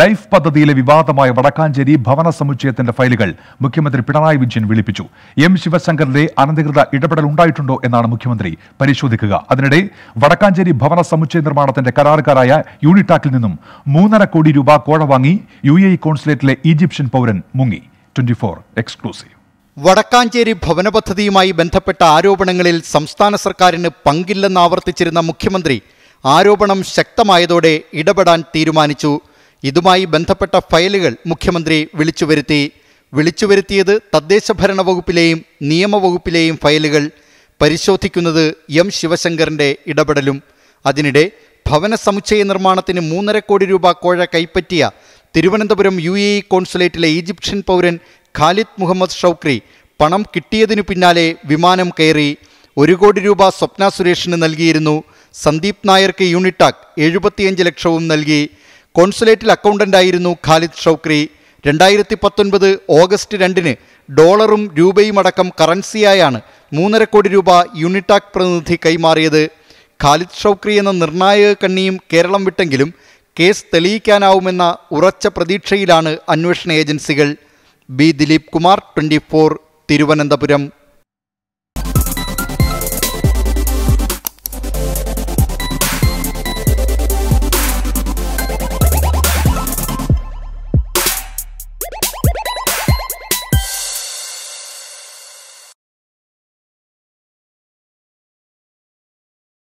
life പദ്ധതിയിലെ വിവാദമായ വടക്കാഞ്ചേരി ഭവന സമുച്ചയത്തിന്റെ ഫയലുകൾ മുഖ്യമന്ത്രി പിണറായി വിജയൻ വിളിപ്പിച്ചു എം ശിവശങ്കറിന്റെ അനധികൃത ഇടപെടൽ ഉണ്ടായിട്ടുണ്ടോ എന്നാണ് മുഖ്യമന്ത്രി പരിശോധിക്കുക അതിനിടെ വടക്കാഞ്ചേരി ഭവന സമുച്ചയ നിർമ്മാണത്തിന്റെ കരാറുകാരായ യൂണിടാക്കിൽ നിന്നും മൂന്നര കോടി രൂപ കോഴ വാങ്ങി യു എ കോൺസുലേറ്റിലെ ഈജിപ്ഷ്യൻ പൗരൻ മുങ്ങി ട്വന്റി എക്സ്ക്ലൂസീവ് വടക്കാഞ്ചേരി ഭവന പദ്ധതിയുമായി ബന്ധപ്പെട്ട ആരോപണങ്ങളിൽ സംസ്ഥാന സർക്കാരിന് പങ്കില്ലെന്ന് ആവർത്തിച്ചിരുന്ന മുഖ്യമന്ത്രി ആരോപണം ശക്തമായതോടെ ഇടപെടാൻ തീരുമാനിച്ചു ഇതുമായി ബന്ധപ്പെട്ട ഫയലുകൾ മുഖ്യമന്ത്രി വിളിച്ചു വരുത്തി വിളിച്ചു വരുത്തിയത് തദ്ദേശ ഭരണ വകുപ്പിലെയും നിയമവകുപ്പിലെയും ഫയലുകൾ പരിശോധിക്കുന്നത് എം ശിവശങ്കറിൻ്റെ ഇടപെടലും അതിനിടെ ഭവന സമുച്ചയ നിർമ്മാണത്തിന് മൂന്നര കോടി രൂപ കോഴ കൈപ്പറ്റിയ തിരുവനന്തപുരം യു എ ഇ കോൺസുലേറ്റിലെ ഈജിപ്ഷ്യൻ പൗരൻ ഖാലിദ് മുഹമ്മദ് ഷൗക്രി പണം കിട്ടിയതിനു പിന്നാലെ വിമാനം കയറി ഒരു കോടി രൂപ സ്വപ്ന സുരേഷിന് നൽകിയിരുന്നു സന്ദീപ് നായർക്ക് യൂണിടാക് എഴുപത്തിയഞ്ച് ലക്ഷവും നൽകി കോൺസുലേറ്റിൽ അക്കൗണ്ടന്റായിരുന്നു ഖാലിദ് ഷൗക്രി രണ്ടായിരത്തി പത്തൊൻപത് ഓഗസ്റ്റ് രണ്ടിന് ഡോളറും രൂപയും അടക്കം കറൻസിയായാണ് മൂന്നര കോടി രൂപ യൂണിടാക് പ്രതിനിധി കൈമാറിയത് ഖാലിദ് ഷൗക്രി എന്ന നിർണായക കണ്ണിയും കേരളം വിട്ടെങ്കിലും കേസ് തെളിയിക്കാനാവുമെന്ന ഉറച്ച പ്രതീക്ഷയിലാണ് അന്വേഷണ ഏജൻസികൾ ബി ദിലീപ് കുമാർ ട്വൻറ്റി തിരുവനന്തപുരം